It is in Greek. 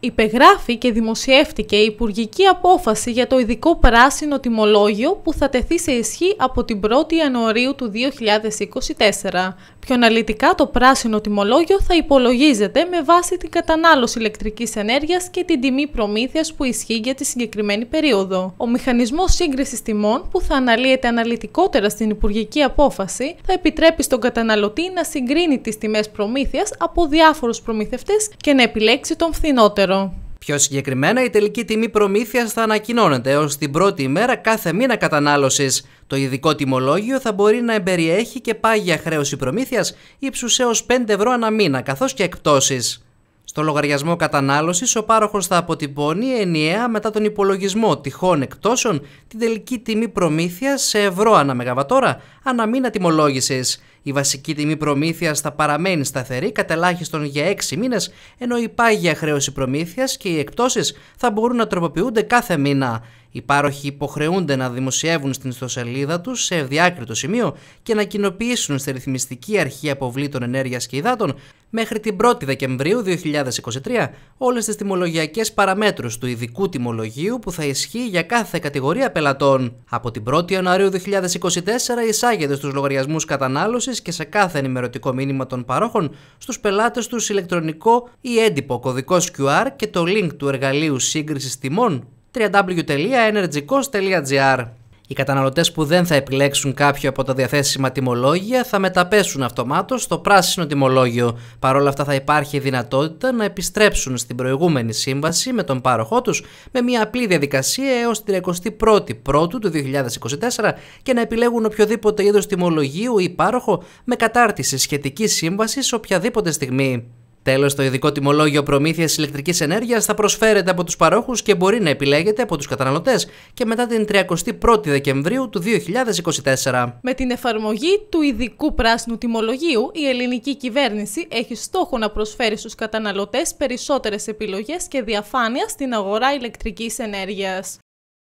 Υπεγράφει και δημοσιεύτηκε η Υπουργική Απόφαση για το ειδικό πράσινο τιμολόγιο που θα τεθεί σε ισχύ από την 1η Ιανουαρίου του 2024. Πιο αναλυτικά το πράσινο τιμολόγιο θα υπολογίζεται με βάση την κατανάλωση ηλεκτρικής ενέργειας και την τιμή προμήθειας που ισχύει για τη συγκεκριμένη περίοδο. Ο μηχανισμός σύγκρισης τιμών που θα αναλύεται αναλυτικότερα στην υπουργική απόφαση θα επιτρέπει στον καταναλωτή να συγκρίνει τις τιμές προμήθειας από διάφορους προμηθευτές και να επιλέξει τον φθηνότερο. Πιο συγκεκριμένα, η τελική τιμή προμήθειας θα ανακοινώνεται έως την πρώτη ημέρα κάθε μήνα κατανάλωσης. Το ειδικό τιμολόγιο θα μπορεί να εμπεριέχει και πάγια χρέωση προμήθειας ύψους έως 5 ευρώ ανά μήνα, καθώς και εκπτώσεις. Στο λογαριασμό κατανάλωσης, ο πάροχος θα αποτυπώνει ενιαία μετά τον υπολογισμό τυχών εκπτώσεων την τελική τιμή προμήθειας σε ευρώ ανά μεγαβατόρα ανά μήνα τιμολόγησης. Η βασική τιμή προμήθειας θα παραμένει σταθερή κατά ελάχιστον για 6 μήνες, ενώ η πάγια χρέωση προμήθειας και οι εκπτώσεις θα μπορούν να τροποποιούνται κάθε μήνα. Οι πάροχοι υποχρεούνται να δημοσιεύουν στην ιστοσελίδα τους σε ευδιάκριτο σημείο και να κοινοποιήσουν στη ρυθμιστική αρχή αποβλήτων ενέργειας και υδάτων μέχρι την 1η Δεκεμβρίου 2023 όλες τις τιμολογιακές παραμέτρους του ειδικού τιμολογίου που θα ισχύει για κάθε κατηγορία πελατών. Από την 1η Ιανουαρίου 2024 εισάγεται στους λογαριασμούς κατανάλωσης και σε κάθε ενημερωτικό μήνυμα των παρόχων στους πελάτες τους ηλεκτρονικό ή έντυπο κωδικός QR και το link του εργαλείου σύγκρισης τιμών www.energycost.gr οι καταναλωτές που δεν θα επιλέξουν κάποιο από τα διαθέσιμα τιμολόγια θα μεταπέσουν αυτομάτως στο πράσινο τιμολόγιο. Παρ' όλα αυτά, θα υπάρχει δυνατότητα να επιστρέψουν στην προηγούμενη σύμβαση με τον πάροχό τους με μια απλή διαδικασία έως την 31η Πρώτου του 2024 και να επιλέγουν οποιοδήποτε είδος τιμολογίου ή πάροχο με κατάρτιση σχετικής σύμβασης σε οποιαδήποτε στιγμή. Τέλος, το ειδικό τιμολόγιο προμήθειας ηλεκτρικής ενέργειας θα προσφέρεται από τους παρόχους και μπορεί να επιλέγεται από τους καταναλωτές και μετά την 31η Δεκεμβρίου του 2024. Με την εφαρμογή του ειδικού πράσινου τιμολογίου, η ελληνική κυβέρνηση έχει στόχο να προσφέρει στους καταναλωτές περισσότερες επιλογές και διαφάνεια στην αγορά ηλεκτρικής ενέργειας.